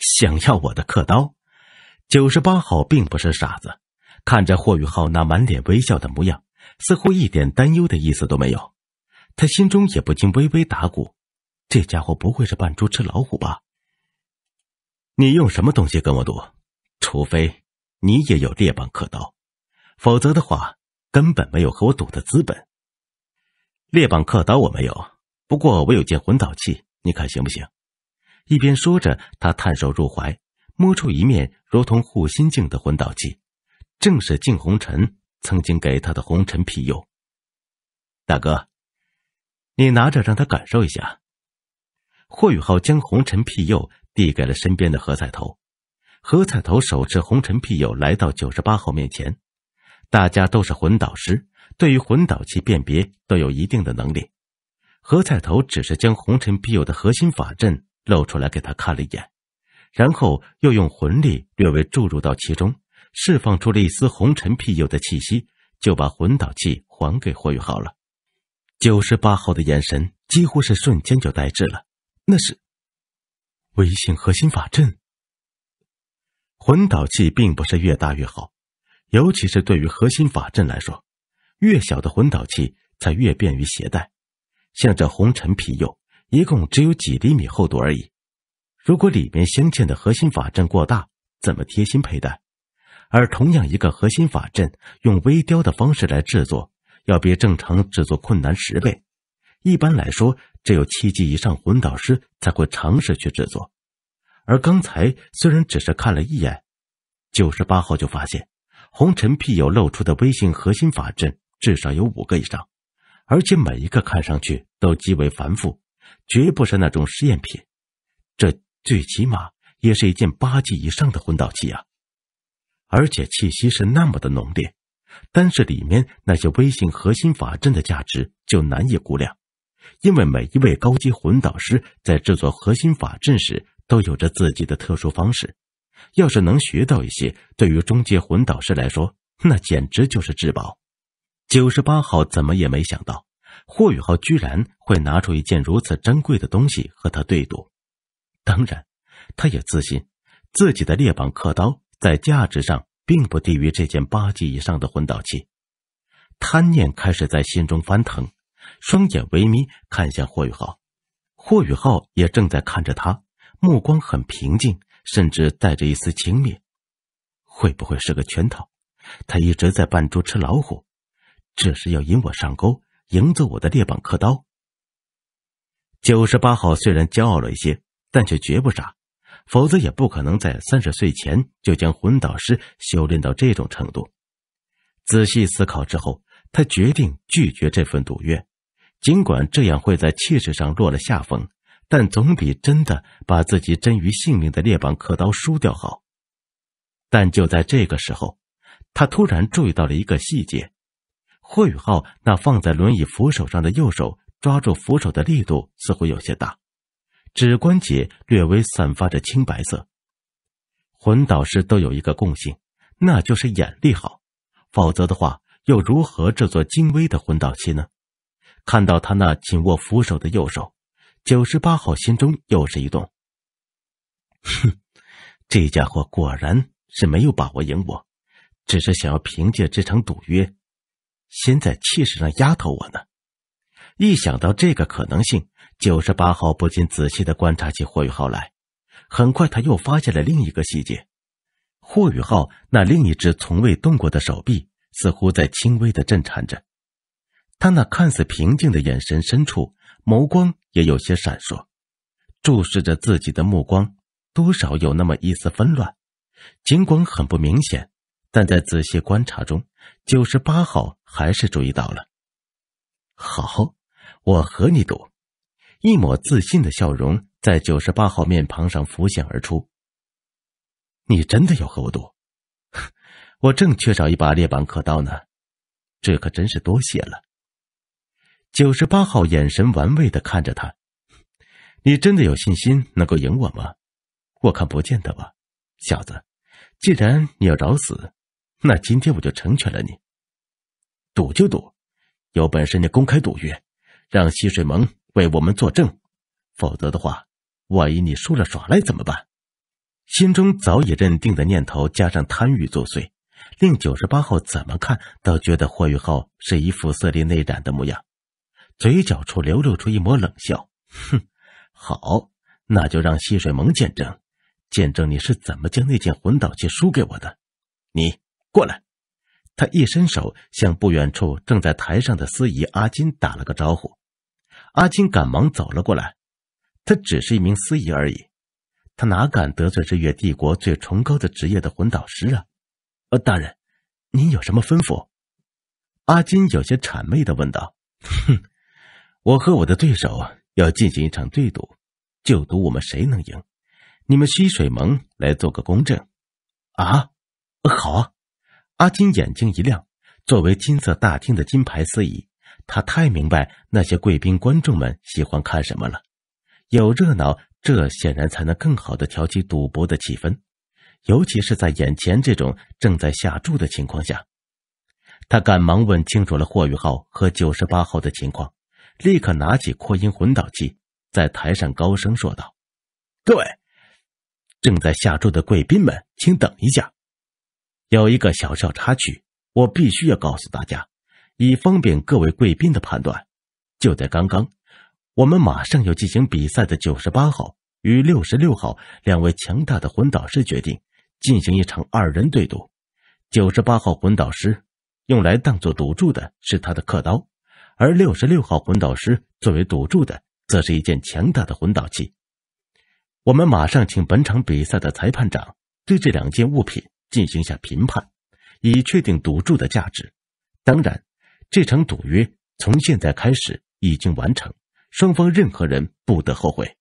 想要我的刻刀？九十八号并不是傻子，看着霍宇浩那满脸微笑的模样，似乎一点担忧的意思都没有。他心中也不禁微微打鼓：这家伙不会是扮猪吃老虎吧？你用什么东西跟我赌？除非你也有猎棒刻刀，否则的话根本没有和我赌的资本。猎棒刻刀我没有，不过我有件魂导器，你看行不行？一边说着，他探手入怀，摸出一面如同护心镜的魂导器，正是静红尘曾经给他的红尘庇佑。大哥，你拿着，让他感受一下。霍雨浩将红尘庇佑递给了身边的何彩头。何彩头手持红尘庇佑来到九十八号面前。大家都是魂导师，对于魂导器辨别都有一定的能力。何彩头只是将红尘庇佑的核心法阵。露出来给他看了一眼，然后又用魂力略微注入到其中，释放出了一丝红尘庇佑的气息，就把魂导器还给霍雨浩了。九十八号的眼神几乎是瞬间就呆滞了，那是。微型核心法阵。魂导器并不是越大越好，尤其是对于核心法阵来说，越小的魂导器才越便于携带，像这红尘皮佑，一共只有几厘米厚度而已。如果里面镶嵌的核心法阵过大，怎么贴心佩戴？而同样一个核心法阵，用微雕的方式来制作，要比正常制作困难十倍。一般来说，只有七级以上魂导师才会尝试去制作。而刚才虽然只是看了一眼，九十八号就发现红尘辟有露出的微型核心法阵至少有五个以上，而且每一个看上去都极为繁复。绝不是那种试验品，这最起码也是一件八级以上的混导器啊！而且气息是那么的浓烈，单是里面那些微型核心法阵的价值就难以估量。因为每一位高级混导师在制作核心法阵时都有着自己的特殊方式，要是能学到一些，对于中阶混导师来说，那简直就是至宝。九十八号怎么也没想到。霍宇浩居然会拿出一件如此珍贵的东西和他对赌，当然，他也自信自己的猎榜刻刀在价值上并不低于这件八级以上的混导器。贪念开始在心中翻腾，双眼微眯看向霍宇浩。霍宇浩也正在看着他，目光很平静，甚至带着一丝轻蔑。会不会是个圈套？他一直在扮猪吃老虎，这是要引我上钩？迎走我的猎绑刻刀。九十八号虽然骄傲了一些，但却绝不傻，否则也不可能在三十岁前就将魂导师修炼到这种程度。仔细思考之后，他决定拒绝这份赌约，尽管这样会在气势上落了下风，但总比真的把自己真于性命的猎绑刻刀输掉好。但就在这个时候，他突然注意到了一个细节。霍雨浩那放在轮椅扶手上的右手，抓住扶手的力度似乎有些大，指关节略微散发着青白色。魂导师都有一个共性，那就是眼力好，否则的话，又如何制作精微的魂导器呢？看到他那紧握扶手的右手，九十八号心中又是一动。哼，这家伙果然是没有把握赢我，只是想要凭借这场赌约。先在气势上压倒我呢？一想到这个可能性，九十八号不禁仔细的观察起霍宇浩来。很快，他又发现了另一个细节：霍宇浩那另一只从未动过的手臂，似乎在轻微的震颤着。他那看似平静的眼神深处，眸光也有些闪烁，注视着自己的目光，多少有那么一丝纷乱。尽管很不明显，但在仔细观察中。九十八号还是注意到了。好，我和你赌。一抹自信的笑容在九十八号面庞上浮现而出。你真的要和我赌？我正缺少一把裂板刻刀呢，这可真是多谢了。九十八号眼神玩味的看着他，你真的有信心能够赢我吗？我看不见得吧，小子，既然你要找死。那今天我就成全了你，赌就赌，有本事你公开赌约，让溪水盟为我们作证，否则的话，万一你输了耍赖怎么办？心中早已认定的念头加上贪欲作祟，令九十八号怎么看都觉得霍雨浩是一副色厉内荏的模样，嘴角处流露出一抹冷笑，哼，好，那就让溪水盟见证，见证你是怎么将那件魂导器输给我的，你。过来，他一伸手向不远处正在台上的司仪阿金打了个招呼，阿金赶忙走了过来。他只是一名司仪而已，他哪敢得罪日月帝国最崇高的职业的魂导师啊！呃，大人，您有什么吩咐？阿金有些谄媚的问道。哼，我和我的对手要进行一场对赌，就赌我们谁能赢，你们西水盟来做个公证。”啊，好啊。阿金眼睛一亮，作为金色大厅的金牌司仪，他太明白那些贵宾观众们喜欢看什么了。有热闹，这显然才能更好的挑起赌博的气氛，尤其是在眼前这种正在下注的情况下。他赶忙问清楚了霍雨浩和九十八号的情况，立刻拿起扩音混导器，在台上高声说道：“各位，正在下注的贵宾们，请等一下。”有一个小小插曲，我必须要告诉大家，以方便各位贵宾的判断。就在刚刚，我们马上要进行比赛的九十八号与六十六号两位强大的魂导师决定进行一场二人对赌。九十八号魂导师用来当做赌注的是他的刻刀，而六十六号魂导师作为赌注的则是一件强大的魂导器。我们马上请本场比赛的裁判长对这两件物品。进行下评判，以确定赌注的价值。当然，这场赌约从现在开始已经完成，双方任何人不得后悔。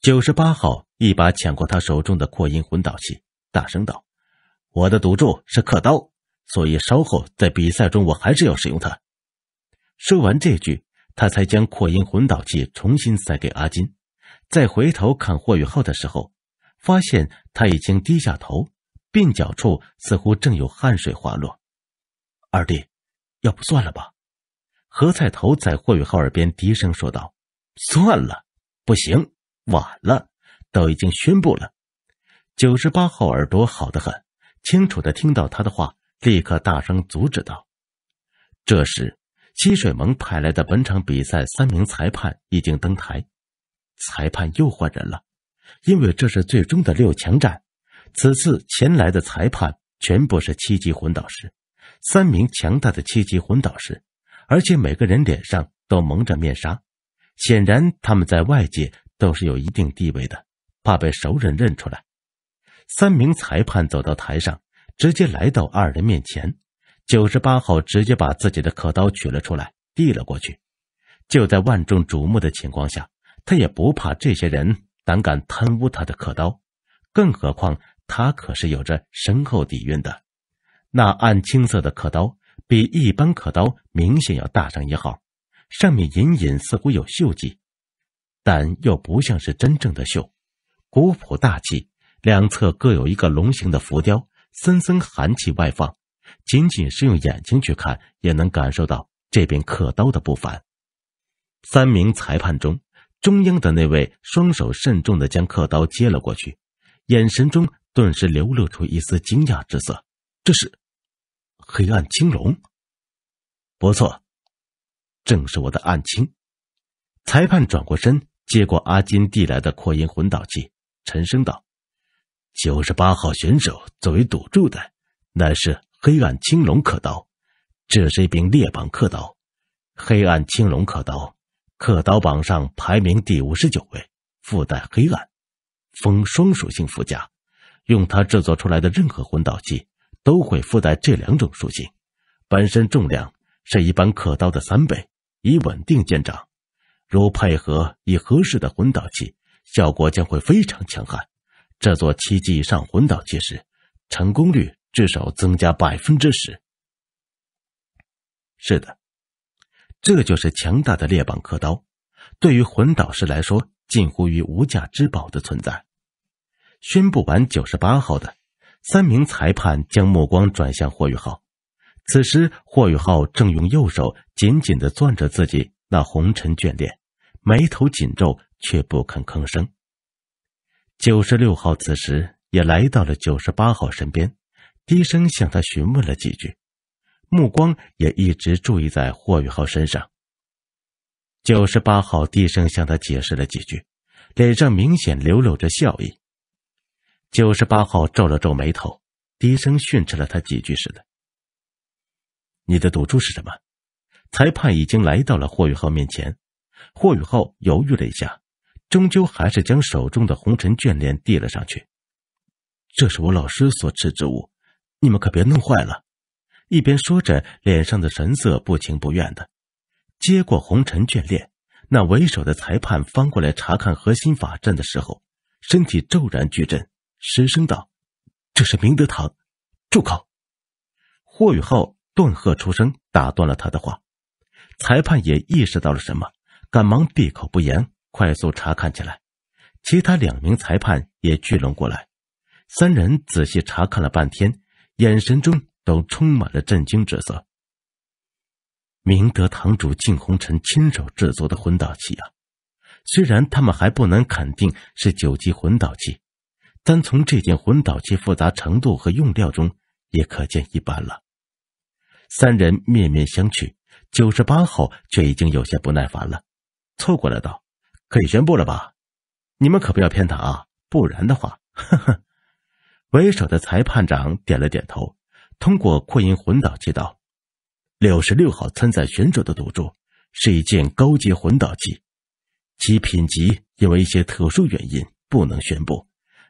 九十八号一把抢过他手中的扩音混导器，大声道：“我的赌注是刻刀，所以稍后在比赛中我还是要使用它。”说完这句，他才将扩音混导器重新塞给阿金。再回头看霍雨浩的时候。发现他已经低下头，鬓角处似乎正有汗水滑落。二弟，要不算了吧？何菜头在霍雨浩耳边低声说道：“算了，不行，晚了，都已经宣布了。”九十八号耳朵好得很，清楚的听到他的话，立刻大声阻止道：“这时，西水盟派来的本场比赛三名裁判已经登台，裁判又换人了。”因为这是最终的六强战，此次前来的裁判全部是七级魂导师，三名强大的七级魂导师，而且每个人脸上都蒙着面纱，显然他们在外界都是有一定地位的，怕被熟人认出来。三名裁判走到台上，直接来到二人面前。九十八号直接把自己的刻刀取了出来，递了过去。就在万众瞩目的情况下，他也不怕这些人。胆敢贪污他的刻刀，更何况他可是有着深厚底蕴的。那暗青色的刻刀比一般刻刀明显要大上一号，上面隐隐似乎有锈迹，但又不像是真正的锈，古朴大气，两侧各有一个龙形的浮雕，森森寒气外放。仅仅是用眼睛去看，也能感受到这柄刻刀的不凡。三名裁判中。中央的那位双手慎重的将刻刀接了过去，眼神中顿时流露出一丝惊讶之色。这是黑暗青龙，不错，正是我的暗青。裁判转过身，接过阿金递来的扩音混导器，沉声道：“九十八号选手作为赌注的，乃是黑暗青龙刻刀，这是一柄裂棒刻刀，黑暗青龙刻刀。”刻刀榜上排名第五十九位，附带黑暗、风双属性附加。用它制作出来的任何魂导器都会附带这两种属性。本身重量是一般刻刀的三倍，以稳定见长。如配合以合适的魂导器，效果将会非常强悍。制作七级以上魂导器时，成功率至少增加百分之十。是的。这就是强大的裂榜刻刀，对于魂导师来说，近乎于无价之宝的存在。宣布完九十八号的，三名裁判将目光转向霍雨浩。此时，霍雨浩正用右手紧紧的攥着自己那红尘眷恋，眉头紧皱，却不肯吭声。九十六号此时也来到了九十八号身边，低声向他询问了几句。目光也一直注意在霍宇浩身上。九十八号低声向他解释了几句，脸上明显流露着笑意。九十八号皱了皱眉头，低声训斥了他几句似的。你的赌注是什么？裁判已经来到了霍宇浩面前。霍宇浩犹豫了一下，终究还是将手中的红尘眷恋递了上去。这是我老师所持之物，你们可别弄坏了。一边说着，脸上的神色不情不愿的，接过红尘眷恋。那为首的裁判翻过来查看核心法阵的时候，身体骤然巨震，失声道：“这是明德堂，住口！”霍雨浩断喝出声，打断了他的话。裁判也意识到了什么，赶忙闭口不言，快速查看起来。其他两名裁判也聚拢过来，三人仔细查看了半天，眼神中。都充满了震惊之色。明德堂主靳红尘亲手制作的魂导器啊，虽然他们还不能肯定是九级魂导器，单从这件魂导器复杂程度和用料中也可见一斑了。三人面面相觑，九十八号却已经有些不耐烦了，凑过来道：“可以宣布了吧？你们可不要偏袒啊，不然的话……”哈哈。为首的裁判长点了点头。通过扩音混导器道，六十六号参赛选手的赌注是一件高级混导器，其品级因为一些特殊原因不能宣布，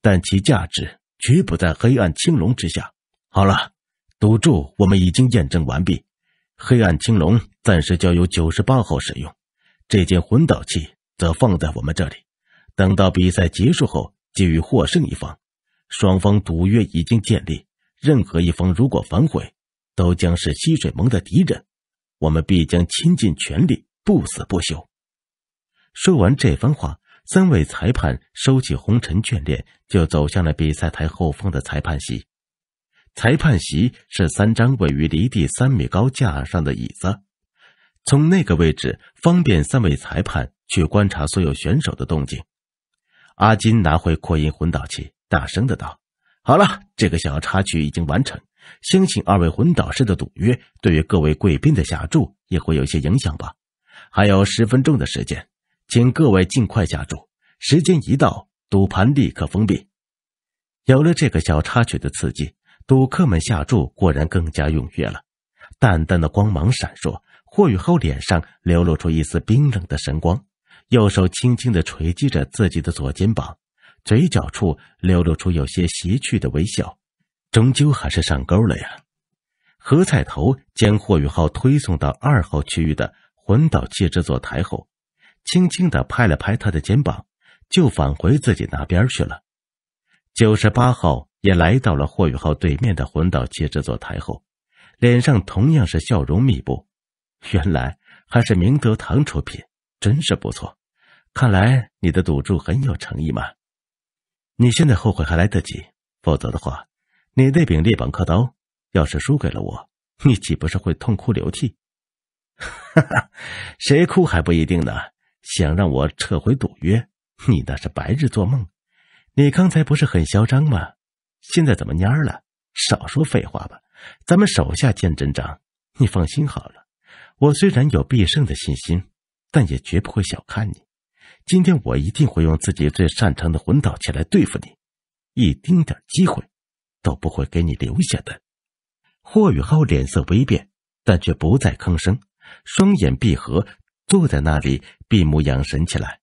但其价值绝不在黑暗青龙之下。好了，赌注我们已经验证完毕，黑暗青龙暂时交由九十八号使用，这件混导器则放在我们这里，等到比赛结束后给予获胜一方。双方赌约已经建立。任何一方如果反悔，都将是溪水盟的敌人，我们必将倾尽全力，不死不休。说完这番话，三位裁判收起红尘眷恋，就走向了比赛台后方的裁判席。裁判席是三张位于离地三米高架上的椅子，从那个位置，方便三位裁判去观察所有选手的动静。阿金拿回扩音混导器，大声的道。好了，这个小插曲已经完成。相信二位魂导师的赌约，对于各位贵宾的下注也会有些影响吧。还有十分钟的时间，请各位尽快下注。时间一到，赌盘立刻封闭。有了这个小插曲的刺激，赌客们下注果然更加踊跃了。淡淡的光芒闪烁，霍雨浩脸上流露出一丝冰冷的神光，右手轻轻的捶击着自己的左肩膀。嘴角处流露出有些邪趣的微笑，终究还是上钩了呀！何彩头将霍宇浩推送到二号区域的魂导器制作台后，轻轻的拍了拍他的肩膀，就返回自己那边去了。九十八号也来到了霍宇浩对面的魂导器制作台后，脸上同样是笑容密布。原来还是明德堂出品，真是不错。看来你的赌注很有诚意嘛。你现在后悔还来得及，否则的话，你那柄裂榜刻刀要是输给了我，你岂不是会痛哭流涕？哈哈，谁哭还不一定呢！想让我撤回赌约，你那是白日做梦。你刚才不是很嚣张吗？现在怎么蔫了？少说废话吧，咱们手下见真章。你放心好了，我虽然有必胜的信心，但也绝不会小看你。今天我一定会用自己最擅长的魂导器来对付你，一丁点机会都不会给你留下的。霍雨浩脸色微变，但却不再吭声，双眼闭合，坐在那里闭目养神起来。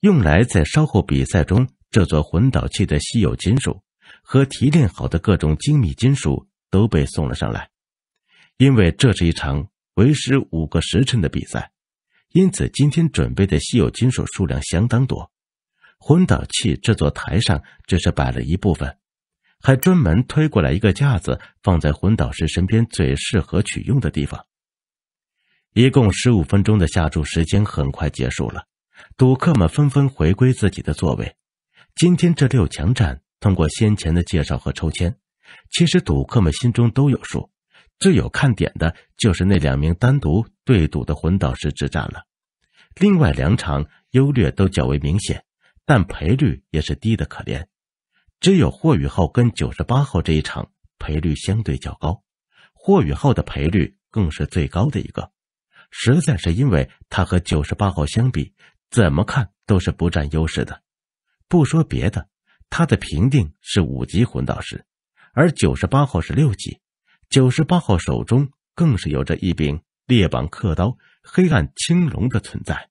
用来在稍后比赛中制作魂导器的稀有金属和提炼好的各种精密金属都被送了上来，因为这是一场为时五个时辰的比赛。因此，今天准备的稀有金属数量相当多。魂导器制作台上只是摆了一部分，还专门推过来一个架子，放在魂导师身边最适合取用的地方。一共十五分钟的下注时间很快结束了，赌客们纷纷回归自己的座位。今天这六强战通过先前的介绍和抽签，其实赌客们心中都有数。最有看点的就是那两名单独对赌的魂导师之战了，另外两场优劣都较为明显，但赔率也是低的可怜。只有霍雨浩跟九十八号这一场赔率相对较高，霍雨浩的赔率更是最高的一个。实在是因为他和九十八号相比，怎么看都是不占优势的。不说别的，他的评定是五级魂导师，而九十八号是六级。九十八号手中更是有着一柄裂榜刻刀，黑暗青龙的存在。